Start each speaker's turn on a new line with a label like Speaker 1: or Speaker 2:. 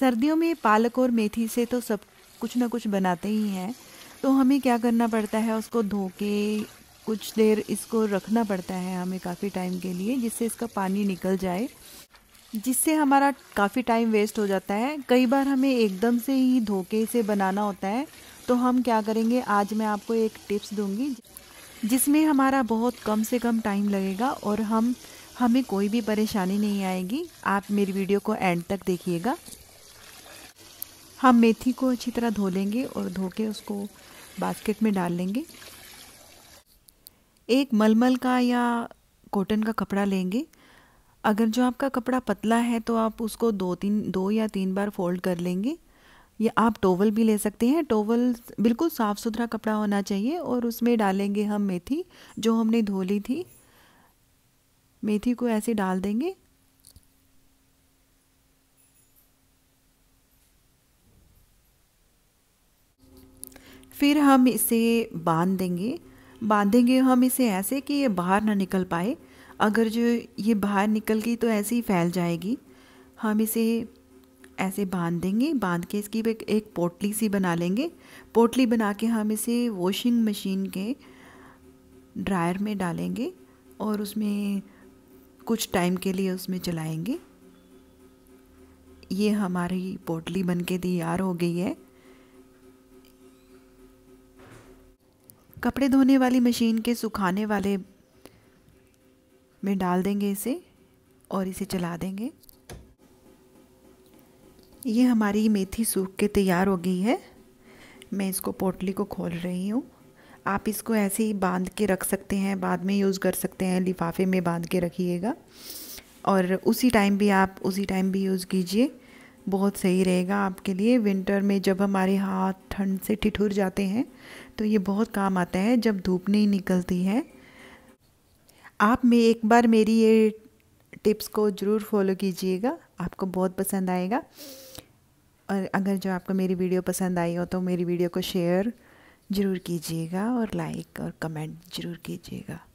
Speaker 1: सर्दियों में पालक और मेथी से तो सब कुछ ना कुछ बनाते ही हैं तो हमें क्या करना पड़ता है उसको धो के कुछ देर इसको रखना पड़ता है हमें काफ़ी टाइम के लिए जिससे इसका पानी निकल जाए जिससे हमारा काफ़ी टाइम वेस्ट हो जाता है कई बार हमें एकदम से ही धोखे इसे बनाना होता है तो हम क्या करेंगे आज मैं आपको एक टिप्स दूंगी जिसमें हमारा बहुत कम से कम टाइम लगेगा और हम हमें कोई भी परेशानी नहीं आएगी आप मेरी वीडियो को एंड तक देखिएगा हम मेथी को अच्छी तरह धो लेंगे और धो के उसको बास्केट में डाल लेंगे एक मलमल का या कॉटन का कपड़ा लेंगे अगर जो आपका कपड़ा पतला है तो आप उसको दो तीन दो या तीन बार फोल्ड कर लेंगे या आप टोवल भी ले सकते हैं टोवल बिल्कुल साफ़ सुथरा कपड़ा होना चाहिए और उसमें डालेंगे हम मेथी जो हमने धो ली थी मेथी को ऐसे डाल देंगे फिर हम इसे बांध देंगे बांधेंगे हम इसे ऐसे कि ये बाहर ना निकल पाए अगर जो ये बाहर निकल गई तो ऐसे ही फैल जाएगी हम इसे ऐसे बांध देंगे बांध के इसकी एक, एक पोटली सी बना लेंगे पोटली बना के हम इसे वॉशिंग मशीन के ड्रायर में डालेंगे और उसमें कुछ टाइम के लिए उसमें चलाएंगे ये हमारी पोटली बन के तैयार हो गई है कपड़े धोने वाली मशीन के सुखाने वाले में डाल देंगे इसे और इसे चला देंगे ये हमारी मेथी सूख के तैयार हो गई है मैं इसको पोटली को खोल रही हूँ आप इसको ऐसे ही बांध के रख सकते हैं बाद में यूज़ कर सकते हैं लिफाफे में बांध के रखिएगा और उसी टाइम भी आप उसी टाइम भी यूज़ कीजिए बहुत सही रहेगा आपके लिए विंटर में जब हमारे हाथ ठंड से ठिठुर जाते हैं तो ये बहुत काम आता है जब धूप नहीं निकलती है आप में एक बार मेरी ये टिप्स को ज़रूर फॉलो कीजिएगा आपको बहुत पसंद आएगा और अगर जो आपको मेरी वीडियो पसंद आई हो तो मेरी वीडियो को शेयर ज़रूर कीजिएगा और लाइक और कमेंट ज़रूर कीजिएगा